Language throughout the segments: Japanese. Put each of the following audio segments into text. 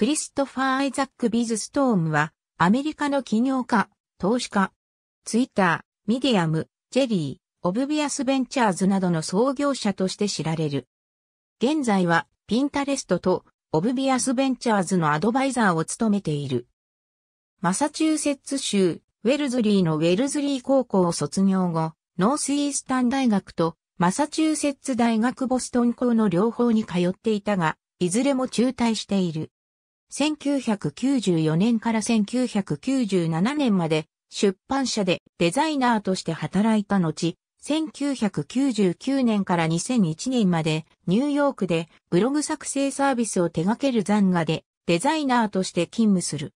クリストファー・アイザック・ビズ・ストームは、アメリカの企業家、投資家、ツイッター、ミディアム、ジェリー、オブビアス・ベンチャーズなどの創業者として知られる。現在は、ピンタレストと、オブビアス・ベンチャーズのアドバイザーを務めている。マサチューセッツ州、ウェルズリーのウェルズリー高校を卒業後、ノースイースタン大学と、マサチューセッツ大学ボストン校の両方に通っていたが、いずれも中退している。1994年から1997年まで出版社でデザイナーとして働いた後、1999年から2001年までニューヨークでブログ作成サービスを手掛ける残画でデザイナーとして勤務する。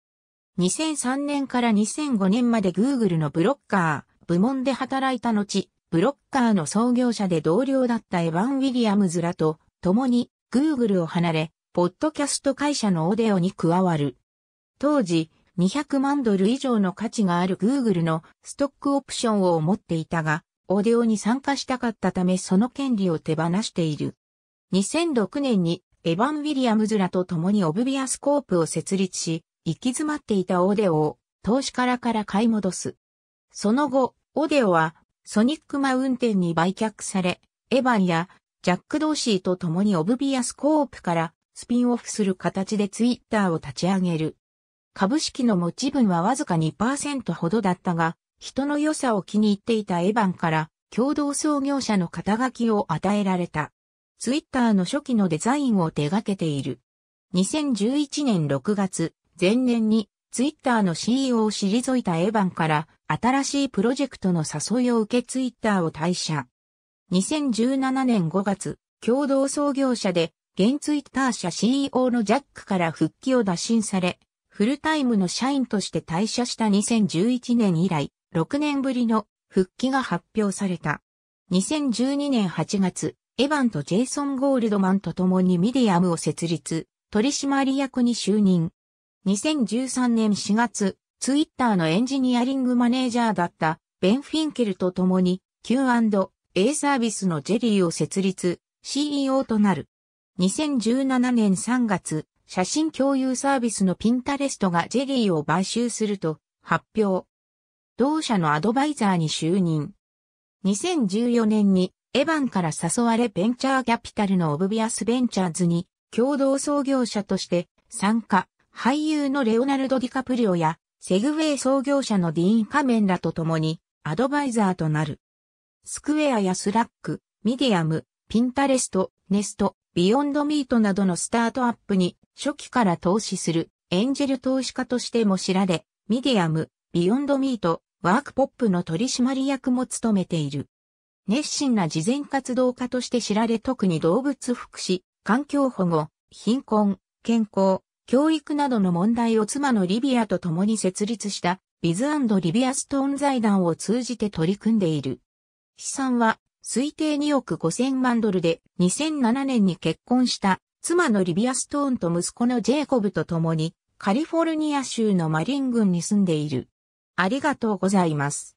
2003年から2005年まで Google のブロッカー部門で働いた後、ブロッカーの創業者で同僚だったエヴァン・ウィリアムズらと共に Google を離れ、ポッドキャスト会社のオデオに加わる。当時、200万ドル以上の価値がある Google のストックオプションを持っていたが、オデオに参加したかったためその権利を手放している。2006年にエヴァン・ウィリアムズらと共にオブビアスコープを設立し、行き詰まっていたオデオを投資家から買い戻す。その後、オデオはソニックマウンテンに売却され、エヴァンやジャック・ドーシーと共にオブビアスコープからスピンオフする形でツイッターを立ち上げる。株式の持ち分はわずか2%ほどだったが、人の良さを気に入っていたエヴァンから共同創業者の肩書きを与えられた。ツイッターの初期のデザインを手掛けている。2011年6月、前年にツイッターの CEO を退いたエヴァンから新しいプロジェクトの誘いを受けツイッターを退社。2017年5月、共同創業者で現ツイッター社 CEO のジャックから復帰を打診され、フルタイムの社員として退社した2011年以来、6年ぶりの復帰が発表された。2012年8月、エヴァンとジェイソン・ゴールドマンと共にミディアムを設立、取締役に就任。2013年4月、ツイッターのエンジニアリングマネージャーだったベン・フィンケルと共に Q&A サービスのジェリーを設立、CEO となる。2017年3月、写真共有サービスのピンタレストがジェリーを買収すると発表。同社のアドバイザーに就任。2014年にエヴァンから誘われベンチャーキャピタルのオブビアスベンチャーズに共同創業者として参加、俳優のレオナルド・ディカプリオやセグウェイ創業者のディーン・カメンらと共にアドバイザーとなる。スクエアやスラック、ミディアム、ピンタレスト、ネスト、ビヨンドミートなどのスタートアップに初期から投資するエンジェル投資家としても知られ、ミディアム、ビヨンドミート、ワークポップの取締役も務めている。熱心な慈善活動家として知られ特に動物福祉、環境保護、貧困、健康、教育などの問題を妻のリビアと共に設立したビズリビアストーン財団を通じて取り組んでいる。資産は推定2億5000万ドルで2007年に結婚した妻のリビア・ストーンと息子のジェイコブと共にカリフォルニア州のマリン郡に住んでいる。ありがとうございます。